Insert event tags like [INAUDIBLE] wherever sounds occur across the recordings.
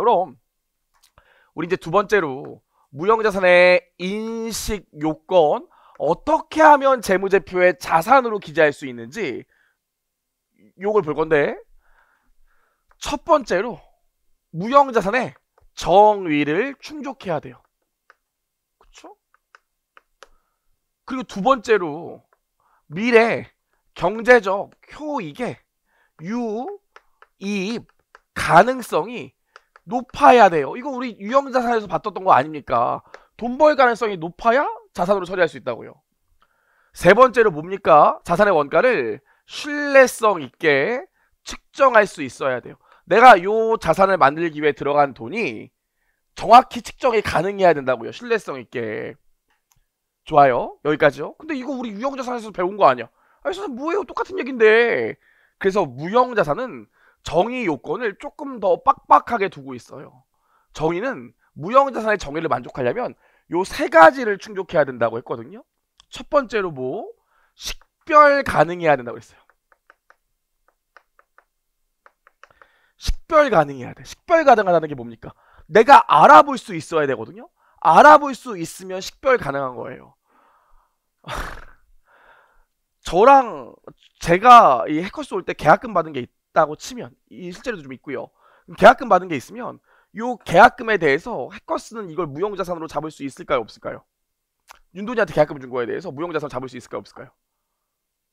그럼 우리 이제 두 번째로 무형자산의 인식 요건 어떻게 하면 재무제표에 자산으로 기재할 수 있는지 요걸 볼 건데 첫 번째로 무형자산의 정의를 충족해야 돼요. 그렇죠? 그리고 두 번째로 미래 경제적 효익의 유입 가능성이 높아야 돼요. 이거 우리 유형자산에서 봤었던 거 아닙니까? 돈 벌 가능성이 높아야 자산으로 처리할 수 있다고요. 세 번째로 뭡니까? 자산의 원가를 신뢰성 있게 측정할 수 있어야 돼요. 내가 요 자산을 만들기 위해 들어간 돈이 정확히 측정이 가능해야 된다고요. 신뢰성 있게. 좋아요. 여기까지요. 근데 이거 우리 유형자산에서 배운 거 아니야? 아니, 선생 뭐예요? 똑같은 얘긴데. 그래서 무형자산은 정의 요건을 조금 더 빡빡하게 두고 있어요. 정의는 무형자산의 정의를 만족하려면 요 세 가지를 충족해야 된다고 했거든요. 첫 번째로 뭐 식별 가능해야 된다고 했어요. 식별 가능해야 돼. 식별 가능하다는 게 뭡니까? 내가 알아볼 수 있어야 되거든요. 알아볼 수 있으면 식별 가능한 거예요. [LAUGHS] 저랑 제가 이 해커스 올 때 계약금 받은 게 있, 있다고 치면 실제로도 좀 있고요. 계약금 받은 게 있으면 이 계약금에 대해서 해커스는 이걸 무형자산으로 잡을 수 있을까요 없을까요? 윤도이한테 계약금 준 거에 대해서 무형자산 잡을 수 있을까요 없을까요?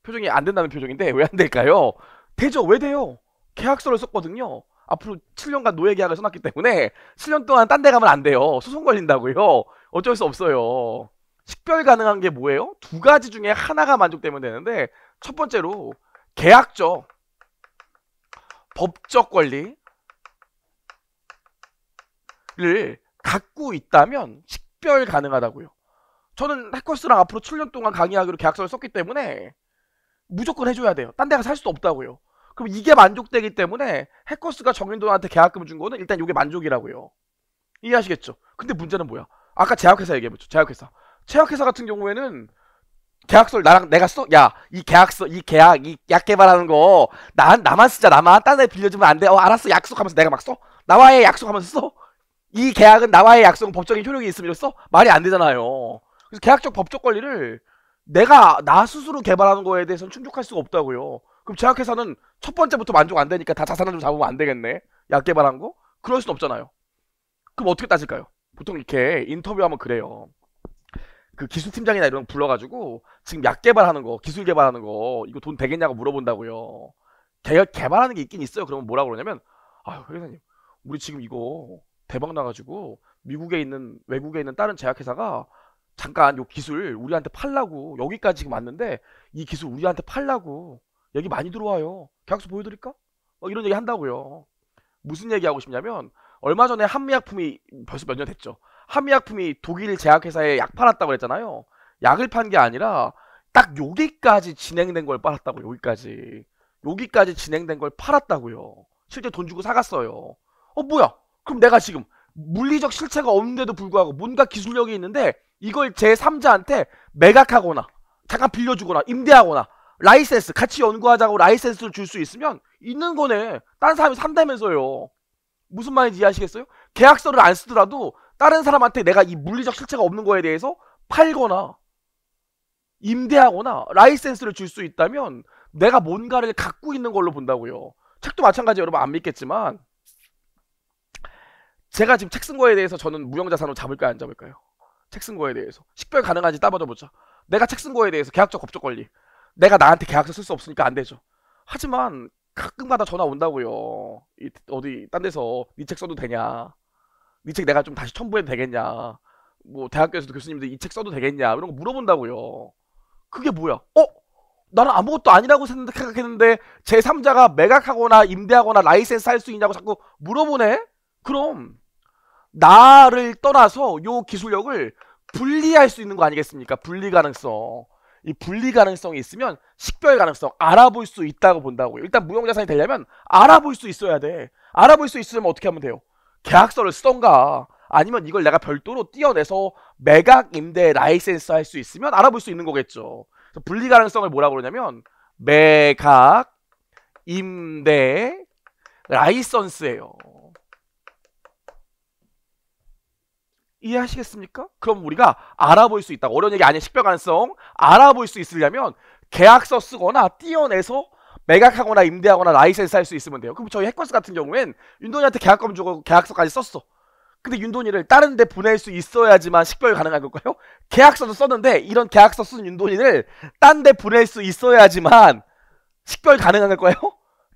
표정이 안 된다는 표정인데 왜 안 될까요? 되죠 왜 돼요? 계약서를 썼거든요. 앞으로 7년간 노예 계약을 써놨기 때문에 7년 동안 딴 데 가면 안 돼요. 소송 걸린다고요. 어쩔 수 없어요. 식별 가능한 게 뭐예요? 두 가지 중에 하나가 만족되면 되는데 첫 번째로 계약적 법적 권리를 갖고 있다면 식별 가능하다고요. 저는 해커스랑 앞으로 7년 동안 강의하기로 계약서를 썼기 때문에 무조건 해줘야 돼요. 딴 데 가서 할 수도 없다고요. 그럼 이게 만족되기 때문에 해커스가 정인도한테 계약금을 준 거는 일단 이게 만족이라고요. 이해하시겠죠? 근데 문제는 뭐야? 아까 제약회사 얘기해보죠 제약회사. 제약회사 같은 경우에는 계약서를 나랑 내가 써? 야, 이 계약서, 이 계약, 이 약 개발하는 거, 나, 나만 쓰자, 나만. 딴 애 빌려주면 안 돼. 어, 알았어. 약속하면서 내가 막 써? 나와의 약속하면서 써? 이 계약은 나와의 약속은 법적인 효력이 있으면 이랬어? 말이 안 되잖아요. 그래서 계약적 법적 권리를 내가 나 스스로 개발하는 거에 대해서는 충족할 수가 없다고요. 그럼 제약회사는 첫 번째부터 만족 안 되니까 다 자산을 좀 잡으면 안 되겠네. 약 개발한 거? 그럴 순 없잖아요. 그럼 어떻게 따질까요? 보통 이렇게 인터뷰하면 그래요. 그 기술팀장이나 이런 거 불러가지고 지금 약 개발하는 거, 기술 개발하는 거 이거 돈 되겠냐고 물어본다고요. 개, 개발하는 게 있긴 있어요. 그러면 뭐라 그러냐면 아유 회사님 우리 지금 이거 대박 나가지고 미국에 있는 외국에 있는 다른 제약회사가 잠깐 요 기술 우리한테 팔라고 여기까지 지금 왔는데 이 기술 우리한테 팔라고 여기 많이 들어와요. 계약서 보여드릴까? 막 이런 얘기 한다고요. 무슨 얘기 하고 싶냐면 얼마 전에 한미약품이 벌써 몇 년 됐죠. 한미약품이 독일 제약회사에 약 팔았다고 그랬잖아요. 약을 판 게 아니라 딱 여기까지 진행된 걸 팔았다고 여기까지 여기까지 진행된 걸 팔았다고요. 실제 돈 주고 사갔어요. 어 뭐야? 그럼 내가 지금 물리적 실체가 없는데도 불구하고 뭔가 기술력이 있는데 이걸 제 3자한테 매각하거나 잠깐 빌려주거나 임대하거나 라이센스 같이 연구하자고 라이센스를 줄 수 있으면 있는 거네. 다른 사람이 산다면서요. 무슨 말인지 이해하시겠어요? 계약서를 안 쓰더라도 다른 사람한테 내가 이 물리적 실체가 없는 거에 대해서 팔거나 임대하거나 라이센스를 줄 수 있다면 내가 뭔가를 갖고 있는 걸로 본다고요. 책도 마찬가지 여러분 안 믿겠지만 제가 지금 책 쓴 거에 대해서 저는 무형자산으로 잡을까요 안 잡을까요? 책 쓴 거에 대해서 식별 가능한지 따져 보자. 내가 책 쓴 거에 대해서 계약적 법적 권리. 내가 나한테 계약서 쓸 수 없으니까 안 되죠. 하지만 가끔가다 전화 온다고요. 이, 어디 딴 데서 이책 네 써도 되냐? 이책 내가 좀 다시 첨부해도 되겠냐? 뭐 대학교에서도 교수님들 이 책 써도 되겠냐? 이런 거 물어본다고요. 그게 뭐야? 어? 나는 아무것도 아니라고 생각했는데 제 3자가 매각하거나 임대하거나 라이센스 할 수 있냐고 자꾸 물어보네. 그럼 나를 떠나서 요 기술력을 분리할 수 있는 거 아니겠습니까? 분리 가능성. 이 분리 가능성이 있으면 식별 가능성 알아볼 수 있다고 본다고요. 일단 무형 자산이 되려면 알아볼 수 있어야 돼. 알아볼 수있으면 어떻게 하면 돼요? 계약서를 쓰던가 아니면 이걸 내가 별도로 띄어내서 매각 임대 라이센스 할 수 있으면 알아볼 수 있는 거겠죠. 분리 가능성을 뭐라고 그러냐면 매각 임대 라이선스예요. 이해하시겠습니까? 그럼 우리가 알아볼 수 있다. 고 어려운 얘기 아니에요. 식별 가능성 알아볼 수 있으려면 계약서 쓰거나 띄어내서 매각하거나 임대하거나 라이센스 할 수 있으면 돼요. 그럼 저희 해커스 같은 경우엔 윤돈이한테 계약금 주고 계약서까지 썼어. 근데 윤돈이를 다른 데 보낼 수 있어야지만 식별 가능한 걸까요? 계약서도 썼는데 이런 계약서 쓴 윤돈이를 딴 데 보낼 수 있어야지만 식별 가능한 걸까요?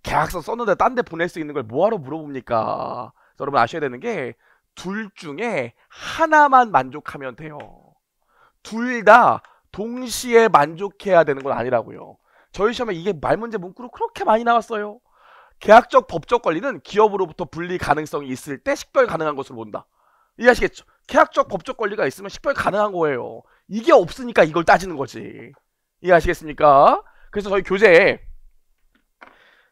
계약서 썼는데 딴 데 보낼 수 있는 걸 뭐하러 물어봅니까? 여러분 아셔야 되는 게 둘 중에 하나만 만족하면 돼요. 둘 다 동시에 만족해야 되는 건 아니라고요. 저희 시험에 이게 말 문제 문구로 그렇게 많이 나왔어요. 계약적 법적 권리는 기업으로부터 분리 가능성이 있을 때 식별 가능한 것으로 본다. 이해하시겠죠? 계약적 법적 권리가 있으면 식별 가능한 거예요. 이게 없으니까 이걸 따지는 거지. 이해하시겠습니까? 그래서 저희 교재에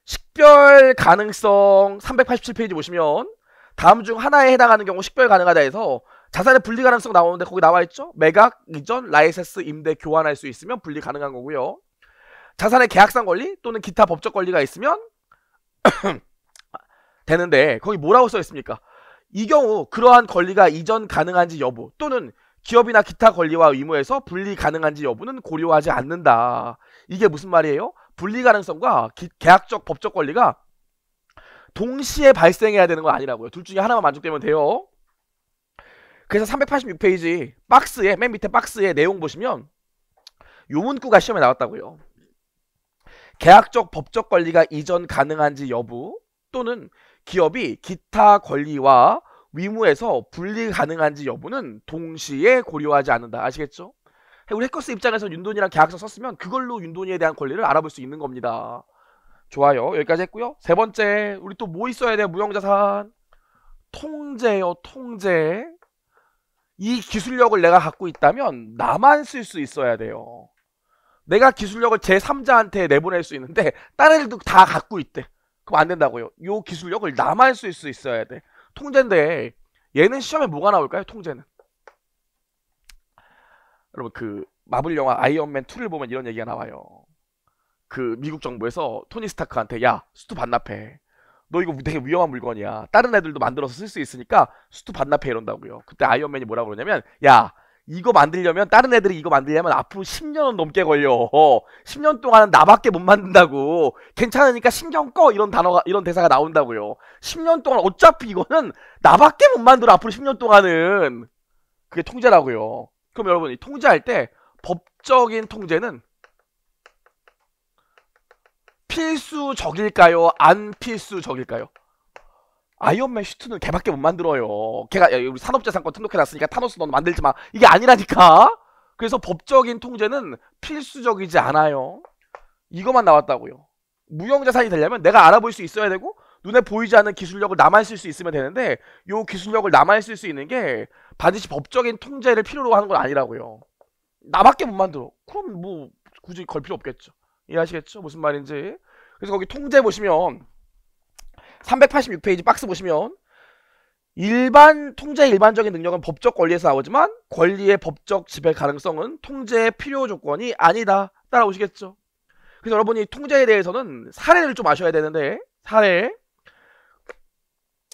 식별 가능성 387페이지 보시면 다음 중 하나에 해당하는 경우 식별 가능하다 해서 자산의 분리 가능성 나오는데 거기 나와 있죠? 매각, 이전, 라이센스, 임대, 교환할 수 있으면 분리 가능한 거고요. 자산의 계약상 권리 또는 기타 법적 권리가 있으면 [CLEARS THROAT] 되는데 거기 뭐라고 써 있습니까? 이 경우 그러한 권리가 이전 가능한지 여부 또는 기업이나 기타 권리와 의무에서 분리 가능한지 여부는 고려하지 않는다. 이게 무슨 말이에요? 분리 가능성과 기, 계약적 법적 권리가 동시에 발생해야 되는 건 아니라고요. 둘 중에 하나만 만족되면 돼요. 그래서 386페이지 박스에 맨 밑에 박스에 내용 보시면 요 문구가 시험에 나왔다고요. 계약적 법적 권리가 이전 가능한지 여부 또는 기업이 기타 권리와 위무에서 분리 가능한지 여부는 동시에 고려하지 않는다. 아시겠죠? 우리 해커스 입장에서 윤돈이랑 계약서 썼으면 그걸로 윤돈이에 대한 권리를 알아볼 수 있는 겁니다. 좋아요. 여기까지 했고요. 세 번째, 우리 또 뭐 있어야 돼요? 무형자산. 통제요, 통제. 이 기술력을 내가 갖고 있다면 나만 쓸 수 있어야 돼요. 내가 기술력을 제3자한테 내보낼 수 있는데 다른 애들도 다 갖고 있대. 그럼 안 된다고요. 요 기술력을 나만 쓸 수 있어야 돼. 통제인데 얘는 시험에 뭐가 나올까요? 통제는. 여러분 그 마블 영화 아이언맨 2를 보면 이런 얘기가 나와요. 그 미국 정부에서 토니 스타크한테 야 수트 반납해. 너 이거 되게 위험한 물건이야. 다른 애들도 만들어서 쓸 수 있으니까 수트 반납해 이런다고요. 그때 아이언맨이 뭐라고 그러냐면 야 이거 만들려면 다른 애들이 이거 만들려면 앞으로 10년은 넘게 걸려. 10년 동안은 나밖에 못 만든다고. 괜찮으니까 신경 꺼 이런 단어가 이런 대사가 나온다고요. 10년 동안 어차피 이거는 나밖에 못 만들어 앞으로 10년 동안은 그게 통제라고요. 그럼 여러분 이 통제할 때 법적인 통제는 필수적일까요? 안 필수적일까요? 아이언맨 슈트는 걔밖에 못 만들어요. 걔가 야, 우리 산업재산권 등록해놨으니까 타노스 넌 만들지 마. 이게 아니라니까. 그래서 법적인 통제는 필수적이지 않아요. 이것만 나왔다고요. 무형자산이 되려면 내가 알아볼 수 있어야 되고 눈에 보이지 않는 기술력을 나만 쓸 수 있으면 되는데 요 기술력을 나만 쓸 수 있는 게 반드시 법적인 통제를 필요로 하는 건 아니라고요. 나밖에 못 만들어. 그럼 뭐 굳이 걸 필요 없겠죠. 이해하시겠죠? 무슨 말인지. 그래서 거기 통제 보시면 386페이지 박스 보시면 일반 통제 의 일반적인 능력은 법적 권리에서 나오지만 권리의 법적 지배 가능성은 통제의 필요 조건이 아니다 따라오시겠죠 그래서 여러분이 통제에 대해서는 사례를 좀 아셔야 되는데 사례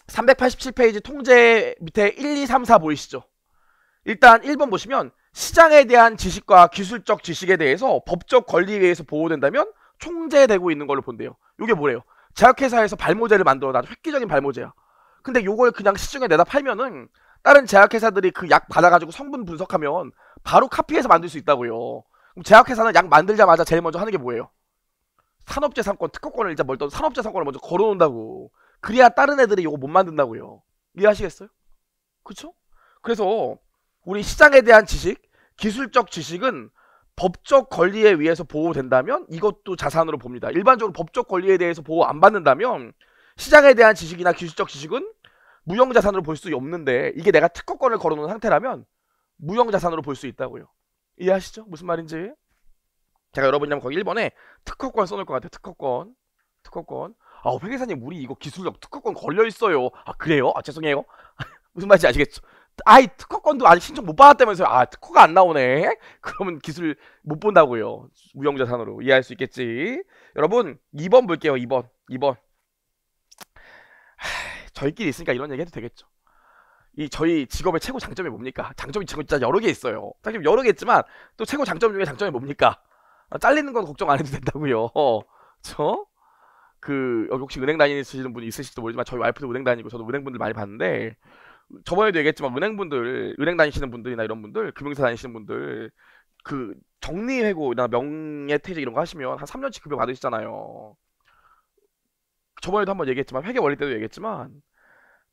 387페이지 통제 밑에 1, 2, 3, 4 보이시죠 일단 1번 보시면 시장에 대한 지식과 기술적 지식에 대해서 법적 권리에 의해서 보호된다면 총재되고 있는 걸로 본대요 이게 뭐래요 제약회사에서 발모제를 만들어놔도 획기적인 발모제야. 근데 요걸 그냥 시중에 내다 팔면은 다른 제약회사들이 그 약 받아가지고 성분 분석하면 바로 카피해서 만들 수 있다고요. 그럼 제약회사는 약 만들자마자 제일 먼저 하는 게 뭐예요? 산업재 산권 특허권을 이제 멀던 산업재 산권을 먼저 걸어놓는다고. 그래야 다른 애들이 요거 못 만든다고요. 이해하시겠어요? 그쵸? 그래서 우리 시장에 대한 지식, 기술적 지식은 법적 권리에 의해서 보호된다면 이것도 자산으로 봅니다. 일반적으로 법적 권리에 대해서 보호 안 받는다면 시장에 대한 지식이나 기술적 지식은 무형 자산으로 볼 수 없는데 이게 내가 특허권을 걸어놓은 상태라면 무형 자산으로 볼 수 있다고요. 이해하시죠? 무슨 말인지? 제가 여러분이 한번 거기 1번에 특허권 써놓을 것 같아요. 특허권. 특허권. 아, 회계사님, 우리 이거 기술력 특허권 걸려있어요. 아, 그래요? 아, 죄송해요. [LAUGHS] 무슨 말인지 아시겠죠? 아이 특허권도 아직 신청 못 받았다면서요. 아 특허가 안 나오네. [LAUGHS] 그러면 기술 못 본다고요. 무형자산으로 이해할 수 있겠지. 여러분 2번 볼게요. 2번 2번. 하, 저희끼리 있으니까 이런 얘기해도 되겠죠. 이 저희 직업의 최고 장점이 뭡니까? 장점이 진짜 여러 개 있어요. 사실 여러 개 있지만 또 최고 장점 중에 장점이 뭡니까? 아, 잘리는 건 걱정 안 해도 된다고요. 저? [LAUGHS] 그 여기 혹시 은행 다니시는 분 있으실지도 모르지만 저희 와이프도 은행 다니고 저도 은행 분들 많이 봤는데 저번에도 얘기했지만 은행분들, 은행 다니시는 분들이나 이런 분들, 금융사 다니시는 분들 그 정리해고나 명예퇴직 이런 거 하시면 한 3년치 급여 받으시잖아요. 저번에도 한 번 얘기했지만 회계 원리 때도 얘기했지만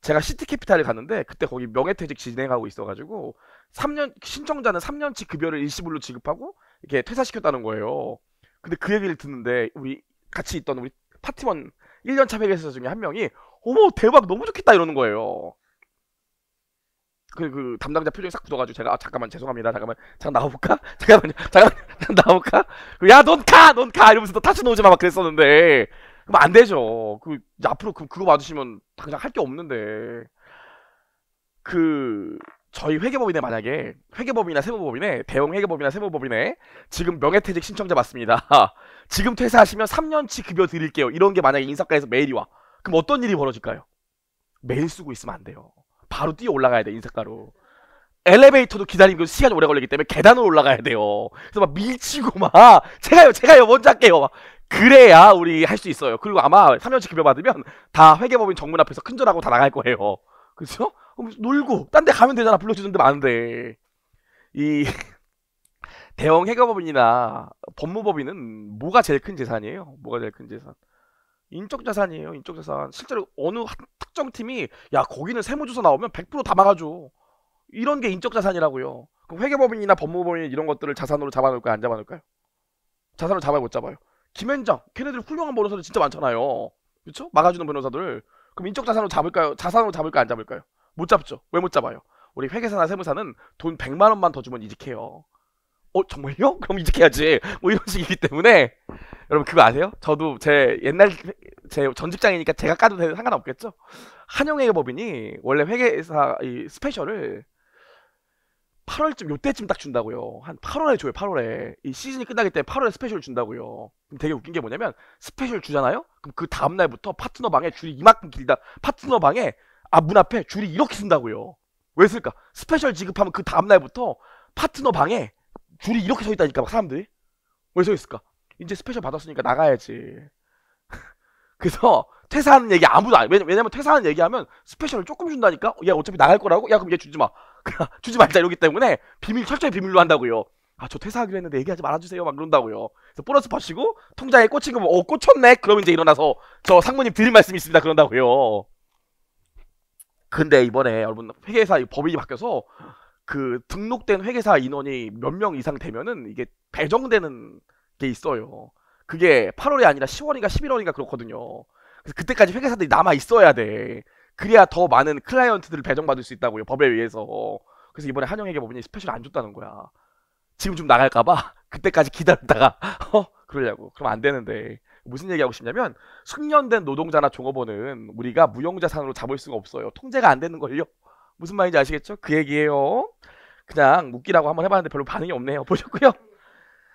제가 시티캐피탈에 갔는데 그때 거기 명예퇴직 진행하고 있어가지고 3년 신청자는 3년치 급여를 일시불로 지급하고 이렇게 퇴사시켰다는 거예요. 근데 그 얘기를 듣는데 우리 같이 있던 우리 파티원 1년차 회계사 중에 한 명이 어머 대박 너무 좋겠다 이러는 거예요. 그, 그 담당자 표정이 싹 굳어가지고 제가 아 잠깐만 죄송합니다 잠깐만 잠깐 나와볼까 [LAUGHS] 잠깐만 잠깐 나와볼까야 넌가넌가 그, 이러면서 너 다시 놓지 마막 그랬었는데 그럼 안 되죠 그 앞으로 그, 그거 봐주시면 당장 할 게 없는데 그 저희 회계법인에 만약에 회계법인이나 세무법인에 대형 회계법인이나 세무법인에 지금 명예퇴직 신청자 맞습니다 [LAUGHS] 지금 퇴사하시면 3년치 급여 드릴게요 이런 게 만약에 인사과에서 메일이 와 그럼 어떤 일이 벌어질까요 메일 쓰고 있으면 안 돼요 바로 뛰어 올라가야 돼 인사가로. 엘리베이터도 기다리면 시간이 오래 걸리기 때문에 계단으로 올라가야 돼요. 그래서 막 밀치고 막 제가요 제가요 먼저 할게요. 막. 그래야 우리 할 수 있어요. 그리고 아마 3년치 급여 받으면 다 회계법인 정문 앞에서 큰절하고 다 나갈 거예요. 그렇죠? 놀고 딴 데 가면 되잖아. 불러주는 데 많은데 이 [LAUGHS] 대형 회계법인이나 법무법인은 뭐가 제일 큰 재산이에요? 뭐가 제일 큰 재산? 인적 자산이에요. 인적 자산. 실제로 어느 특정 팀이 야 거기는 세무조사 나오면 100%다 막아줘. 이런 게 인적 자산이라고요. 그럼 회계법인이나 법무법인 이런 것들을 자산으로 잡아놓을까요? 안 잡아놓을까요? 자산으로 잡아요? 못 잡아요? 김현장 걔네들 훌륭한 변호사들 진짜 많잖아요. 그렇죠? 막아주는 변호사들. 그럼 인적 자산으로 잡을까요? 자산으로 잡을까요? 안 잡을까요? 못 잡죠. 왜 못 잡아요? 우리 회계사나 세무사는 돈 100만 원만 더 주면 이직해요. 어 정말요? [LAUGHS] 그럼 이렇게 해야지 뭐 이런 식이기 때문에 여러분 그거 아세요? 저도 제 옛날 제 전 직장이니까 제가 까도 되 상관없겠죠? 한영회계법인이 원래 회계사 이 스페셜을 8월쯤 요때쯤 딱 준다고요. 한 8월에 줘요. 8월에 이 시즌이 끝나기 때문에 8월에 스페셜 준다고요. 되게 웃긴 게 뭐냐면 스페셜 주잖아요. 그럼 그 다음 날부터 파트너 방에 줄이 이만큼 길다. 파트너 방에 아 문 앞에 줄이 이렇게 쓴다고요. 왜 쓸까? 스페셜 지급하면 그 다음 날부터 파트너 방에 줄이 이렇게 서 있다니까 막 사람들이 왜 서 있을까? 이제 스페셜 받았으니까 나가야지. [LAUGHS] 그래서 퇴사하는 얘기 아무도 안 왜냐, 왜냐면 퇴사하는 얘기하면 스페셜을 조금 준다니까 야 어차피 나갈 거라고 야 그럼 얘 주지 마 [LAUGHS] 주지 말자 이러기 때문에 비밀 철저히 비밀로 한다고요 아 저 퇴사하기로 했는데 얘기하지 말아주세요 막 그런다고요 그래서 보너스 버시고 통장에 꽂힌 거면 뭐, 어 꽂혔네 그럼 이제 일어나서 저 상무님 드릴 말씀이 있습니다 그런다고요 근데 이번에 여러분 회계사 법이 인 바뀌어서 그 등록된 회계사 인원이 몇 명 이상 되면은 이게 배정되는 게 있어요. 그게 8월이 아니라 10월인가 11월인가 그렇거든요. 그래서 그때까지 회계사들이 남아 있어야 돼. 그래야 더 많은 클라이언트들을 배정받을 수 있다고요. 법에 의해서. 그래서 이번에 한영에게 법인이 스페셜 안 줬다는 거야. 지금 좀 나갈까봐 [LAUGHS] 그때까지 기다렸다가 [LAUGHS] 어 그러려고. 그럼 안 되는데 무슨 얘기하고 싶냐면 숙련된 노동자나 종업원은 우리가 무형자산으로 잡을 수가 없어요. 통제가 안 되는 걸요. 무슨 말인지 아시겠죠? 그 얘기예요. 그냥 웃기라고 한번 해봤는데 별로 반응이 없네요. [LAUGHS] 보셨고요.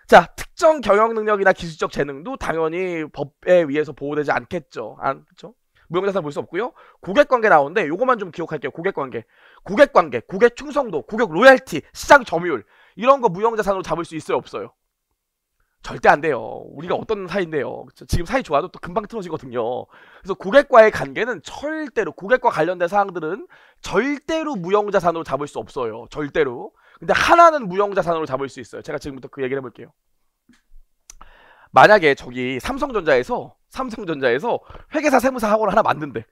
자, 특정 경영 능력이나 기술적 재능도 당연히 법에 의해서 보호되지 않겠죠. 안, 아, 그죠 무형자산 볼 수 없고요. 고객관계 나오는데 요것만좀 기억할게요. 고객관계, 고객관계, 고객 충성도, 고객 로얄티, 시장 점유율 이런 거 무형자산으로 잡을 수 있어요, 없어요? 절대 안 돼요. 우리가 어떤 사이인데요. 지금 사이 좋아도 또 금방 틀어지거든요. 그래서 고객과의 관계는 절대로 고객과 관련된 사항들은 절대로 무형자산으로 잡을 수 없어요. 절대로. 근데 하나는 무형자산으로 잡을 수 있어요. 제가 지금부터 그 얘기를 해볼게요. 만약에 저기 삼성전자에서 삼성전자에서 회계사 세무사 학원을 하나 만든대.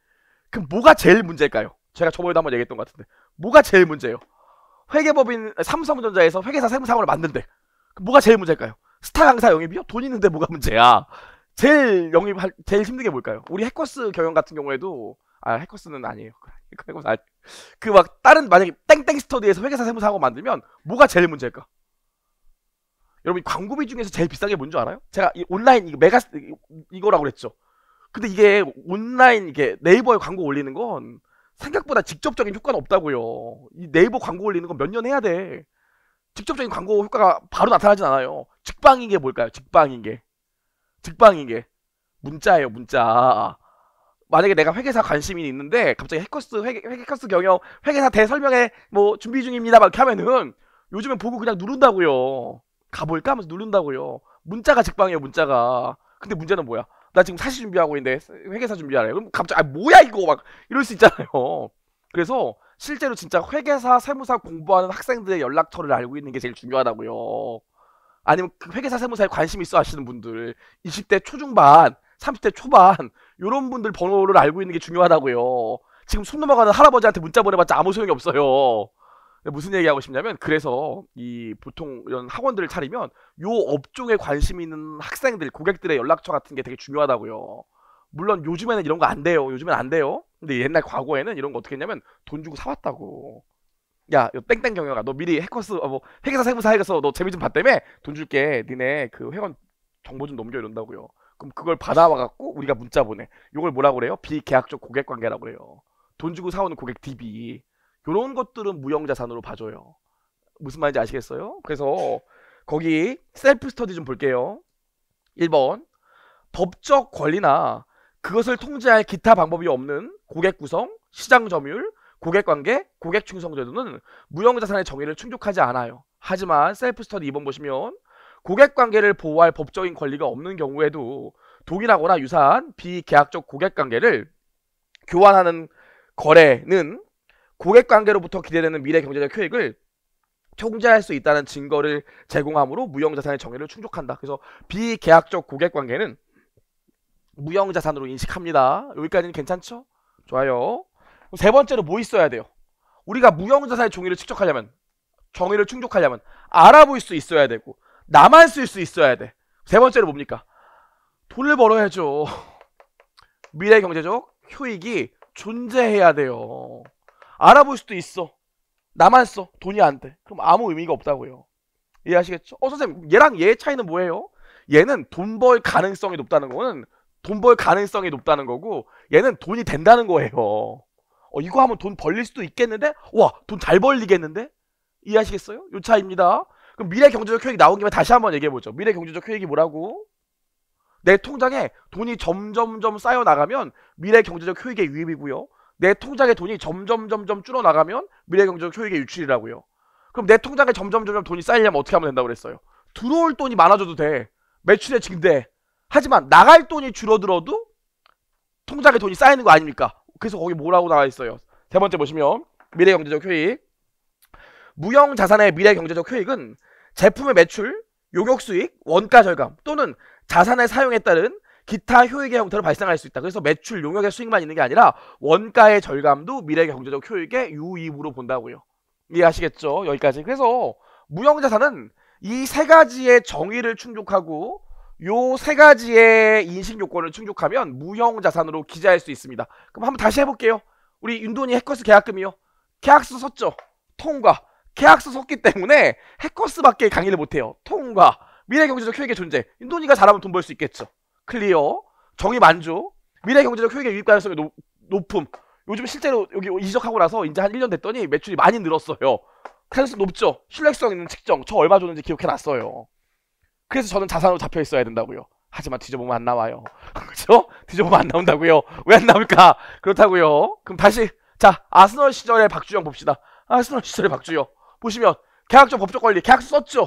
그럼 뭐가 제일 문제일까요? 제가 저번에도 한번 얘기했던 것 같은데 뭐가 제일 문제예요? 회계법인 삼성전자에서 회계사 세무사 학원을 만든대. 그럼 뭐가 제일 문제일까요? 스타 강사 영입이요? 돈 있는데 뭐가 문제야? 제일 영입 제일 힘든 게 뭘까요? 우리 해커스 경영 같은 경우에도 아 해커스는 아니에요. [LAUGHS] 아, 그막 다른 만약에 땡땡 스터디에서 회계사 세무사 하고 만들면 뭐가 제일 문제일까? 여러분 광고비 중에서 제일 비싼 게 뭔 줄 알아요? 제가 이 온라인 이 메가 이거라고 그랬죠. 근데 이게 온라인 이게 네이버에 광고 올리는 건 생각보다 직접적인 효과는 없다고요. 이 네이버 광고 올리는 건 몇 년 해야 돼. 직접적인 광고 효과가 바로 나타나진 않아요. 직방인 게 뭘까요? 직방인 게. 직방인 게. 문자예요, 문자. 만약에 내가 회계사 관심이 있는데 갑자기 해커스 회계, 해커스 경영 회계사 대설명회 뭐 준비 중입니다 막 이렇게 하면은 요즘엔 보고 그냥 누른다고요 가볼까 하면서 누른다고요 문자가 직방이에요 문자가 근데 문제는 뭐야 나 지금 사시 준비하고 있는데 회계사 준비하래 요 그럼 갑자기 아 뭐야 이거 막 이럴 수 있잖아요 그래서 실제로 진짜 회계사 세무사 공부하는 학생들의 연락처를 알고 있는 게 제일 중요하다고요 아니면 그 회계사 세무사에 관심 있어 하시는 분들 20대 초중반 30대 초반 요런 분들 번호를 알고 있는 게 중요하다고요 지금 숨 넘어가는 할아버지한테 문자 보내봤자 아무 소용이 없어요 무슨 얘기하고 싶냐면 그래서 이 보통 이런 학원들을 차리면 요 업종에 관심 있는 학생들 고객들의 연락처 같은 게 되게 중요하다고요 물론 요즘에는 이런 거 안 돼요 요즘엔 안 돼요 근데 옛날 과거에는 이런 거 어떻게 했냐면 돈 주고 사왔다고 야, 이 땡땡 경영아, 너 미리 해커스 어, 뭐 회계사 세무사 해가서 너 재미 좀 봤다며 돈 줄게. 니네 그 회원 정보 좀 넘겨 이런다고요. 그럼 그걸 받아와 갖고 우리가 문자 보내. 이걸 뭐라 그래요? 비계약적 고객 관계라고 그래요. 돈 주고 사오는 고객 DB. 요런 것들은 무형 자산으로 봐줘요. 무슨 말인지 아시겠어요? 그래서 거기 셀프 스터디 좀 볼게요. 1번 법적 권리나 그것을 통제할 기타 방법이 없는 고객 구성, 시장 점유율, 고객관계, 고객충성제도는 무형자산의 정의를 충족하지 않아요. 하지만 셀프 스터디 2번 보시면 고객관계를 보호할 법적인 권리가 없는 경우에도 동일하거나 유사한 비계약적 고객관계를 교환하는 거래는 고객관계로부터 기대되는 미래 경제적 효익을 통제할 수 있다는 증거를 제공함으로 무형자산의 정의를 충족한다. 그래서 비계약적 고객관계는 무형자산으로 인식합니다. 여기까지는 괜찮죠? 좋아요. 세 번째로 뭐 있어야 돼요? 우리가 무형자산의 종이를 측정하려면 정의를 충족하려면 알아볼 수 있어야 되고 나만 쓸 수 있어야 돼. 세 번째로 뭡니까? 돈을 벌어야죠. [LAUGHS] 미래 경제적 효익이 존재해야 돼요. 알아볼 수도 있어. 나만 써. 돈이 안 돼. 그럼 아무 의미가 없다고요. 이해하시겠죠? 어, 선생님, 얘랑 얘의 차이는 뭐예요? 얘는 돈 벌 가능성이 높다는 거는 돈 벌 가능성이 높다는 거고, 얘는 돈이 된다는 거예요. 어, 이거 하면 돈 벌릴 수도 있겠는데? 와, 돈 잘 벌리겠는데? 이해하시겠어요? 요 차입니다. 그럼 미래 경제적 효익 나온 김에 다시 한번 얘기해 보죠. 미래 경제적 효익이 뭐라고? 내 통장에 돈이 점점점 쌓여 나가면 미래 경제적 효익의 유입이고요. 내 통장에 돈이 점점점점 줄어 나가면 미래 경제적 효익의 유출이라고요. 그럼 내 통장에 점점점점 돈이 쌓이려면 어떻게 하면 된다고 그랬어요? 들어올 돈이 많아져도 돼. 매출에 증대. 하지만 나갈 돈이 줄어들어도 통장에 돈이 쌓이는 거 아닙니까? 그래서 거기 뭐라고 나와 있어요? 세 번째 보시면 미래 경제적 효익. 무형 자산의 미래 경제적 효익은 제품의 매출, 용역 수익, 원가 절감 또는 자산의 사용에 따른 기타 효익의 형태로 발생할 수 있다. 그래서 매출, 용역의 수익만 있는 게 아니라 원가의 절감도 미래 경제적 효익의 유입으로 본다고요. 이해하시겠죠? 여기까지. 그래서 무형 자산은 이 세 가지의 정의를 충족하고 요세 가지의 인식 요건을 충족하면 무형 자산으로 기재할 수 있습니다. 그럼 한번 다시 해볼게요. 우리 윤돈이 해커스 계약금이요. 계약서 썼죠. 통과. 계약서 썼기 때문에 해커스밖에 강의를 못해요. 통과. 미래경제적 효익의 존재. 윤돈이가 잘하면 돈 벌 수 있겠죠. 클리어. 정의 만족. 미래경제적 효익의 유입 가능성이 높, 높음. 요즘 실제로 여기 이적하고 나서 이제 한 1년 됐더니 매출이 많이 늘었어요. 가능성 높죠. 신뢰성 있는 측정. 저 얼마 줬는지 기억해놨어요. 그래서 저는 자산으로 잡혀 있어야 된다고요. 하지만 뒤져보면 안 나와요. [LAUGHS] 그렇죠? 뒤져보면 안 나온다고요. 왜 안 나올까? 그렇다고요. 그럼 다시 자 아스널 시절의 박주영 봅시다. 아스널 시절의 박주영 보시면 계약적 법적 권리 계약서 썼죠.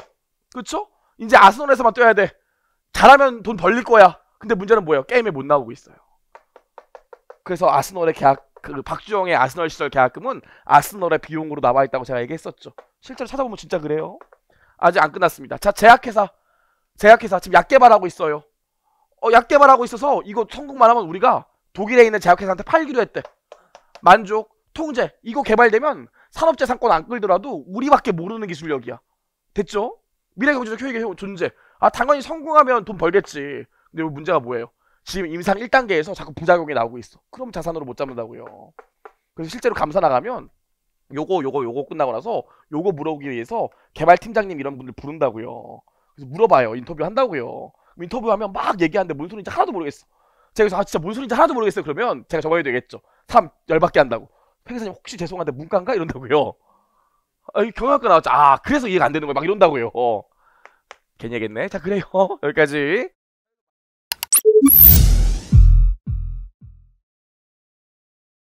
그렇죠? 이제 아스널에서만 뛰어야 돼. 잘하면 돈 벌릴 거야. 근데 문제는 뭐예요? 게임에 못 나오고 있어요. 그래서 아스널의 계약 그 박주영의 아스널 시절 계약금은 아스널의 비용으로 남아 있다고 제가 얘기했었죠. 실제로 찾아보면 진짜 그래요. 아직 안 끝났습니다. 자, 제약회사 제약회사 지금 약 개발하고 있어요. 어, 약 개발하고 있어서 이거 성공만 하면 우리가 독일에 있는 제약회사한테 팔기로 했대. 만족, 통제 이거 개발되면 산업재산권 안 끌더라도 우리밖에 모르는 기술력이야. 됐죠? 미래경제적 효익의 존재. 아 당연히 성공하면 돈 벌겠지. 근데 문제가 뭐예요? 지금 임상 1단계에서 자꾸 부작용이 나오고 있어. 그럼 자산으로 못 잡는다고요. 그래서 실제로 감사 나가면 요거 요거 요거 끝나고 나서 요거 물어보기 위해서 개발팀장님 이런 분들 부른다고요. 그래서 물어봐요. 인터뷰 한다고요. 인터뷰하면 막 얘기하는데 뭔 소리인지 하나도 모르겠어. 제가 그래서 아 진짜 뭔 소리인지 하나도 모르겠어요. 그러면 제가 적어야 되겠죠. 참 열받게 한다고. 회계사님 혹시 죄송한데 문과인가 이런다고요. 아, 경영학과 나왔죠. 아 그래서 이해가 안 되는 거예요. 막 이런다고요. 어. 괜히 얘기했네. 자 그래요. [LAUGHS] 여기까지.